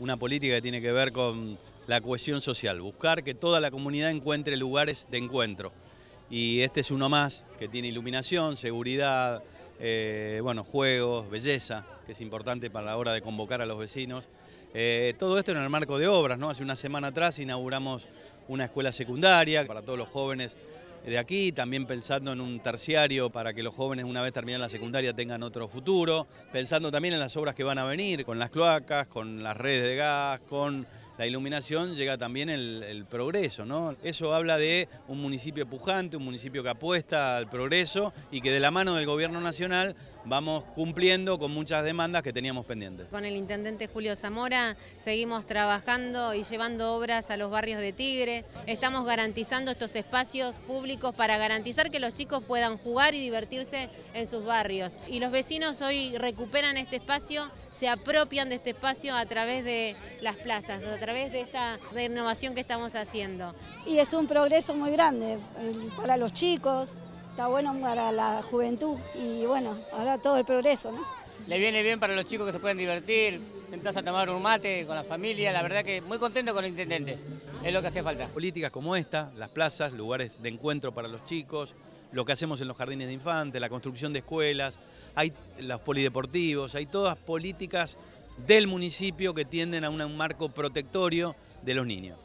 una política que tiene que ver con la cohesión social, buscar que toda la comunidad encuentre lugares de encuentro. Y este es uno más, que tiene iluminación, seguridad, eh, bueno, juegos, belleza, que es importante para la hora de convocar a los vecinos. Eh, todo esto en el marco de obras, ¿no? Hace una semana atrás inauguramos una escuela secundaria para todos los jóvenes de aquí, también pensando en un terciario para que los jóvenes una vez terminen la secundaria tengan otro futuro, pensando también en las obras que van a venir, con las cloacas, con las redes de gas, con la iluminación llega también el, progreso, ¿no? Eso habla de un municipio pujante, un municipio que apuesta al progreso y que de la mano del gobierno nacional vamos cumpliendo con muchas demandas que teníamos pendientes. Con el intendente Julio Zamora seguimos trabajando y llevando obras a los barrios de Tigre. Estamos garantizando estos espacios públicos para garantizar que los chicos puedan jugar y divertirse en sus barrios. Y los vecinos hoy recuperan este espacio se apropian de este espacio a través de las plazas, a través de esta renovación que estamos haciendo. Y es un progreso muy grande para los chicos, está bueno para la juventud y bueno, ahora todo el progreso. ¿no? Le viene bien para los chicos que se pueden divertir, sentarse a tomar un mate con la familia, la verdad que muy contento con el intendente, es lo que hace falta. Políticas como esta, las plazas, lugares de encuentro para los chicos, lo que hacemos en los jardines de infantes, la construcción de escuelas, hay los polideportivos, hay todas políticas del municipio que tienden a un marco protectorio de los niños.